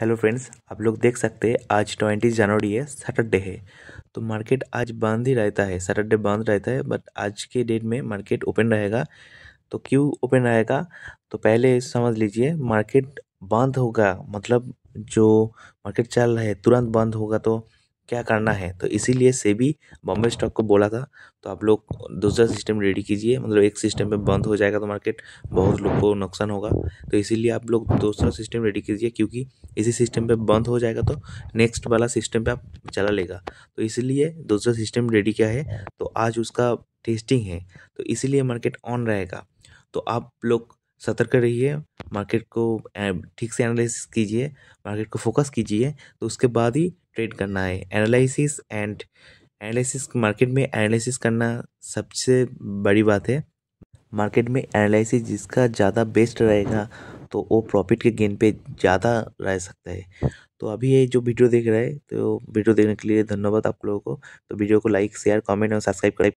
hello friends आप लोग देख सकते हैं आज ट्वेंटी जनवरी है सैटरडे है तो मार्केट आज बंद ही रहता है सैटरडे बंद रहता है बट आज के डेट में मार्केट ओपन रहेगा तो क्यों ओपन रहेगा तो पहले समझ लीजिए मार्केट बंद होगा मतलब जो मार्केट चल रहा है तुरंत बंद होगा तो क्या करना है तो इसीलिए सेबी बॉम्बे स्टॉक को बोला था तो आप लोग दूसरा सिस्टम रेडी कीजिए मतलब एक सिस्टम पे बंद हो जाएगा तो मार्केट बहुत लोग को नुकसान होगा तो इसीलिए आप लोग दूसरा सिस्टम रेडी कीजिए क्योंकि इसी सिस्टम पे बंद हो जाएगा तो नेक्स्ट वाला सिस्टम पे आप चला लेगा तो इसीलिए दूसरा सिस्टम रेडी किया है तो आज उसका टेस्टिंग है तो इसीलिए मार्केट ऑन रहेगा तो आप लोग सतर्क रहिए मार्केट को ठीक से एनालिसिस कीजिए मार्केट को फोकस कीजिए तो उसके बाद ही ट्रेड करना है एनालिसिस एंड एनालिसिस मार्केट में एनालिसिस करना सबसे बड़ी बात है मार्केट में एनालिसिस जिसका ज़्यादा बेस्ट रहेगा तो वो प्रॉफिट के गेन पे ज़्यादा रह सकता है तो अभी ये जो वीडियो देख रहा है तो वीडियो देखने के लिए धन्यवाद आप लोगों को तो वीडियो को लाइक शेयर कमेंट और सब्सक्राइब करें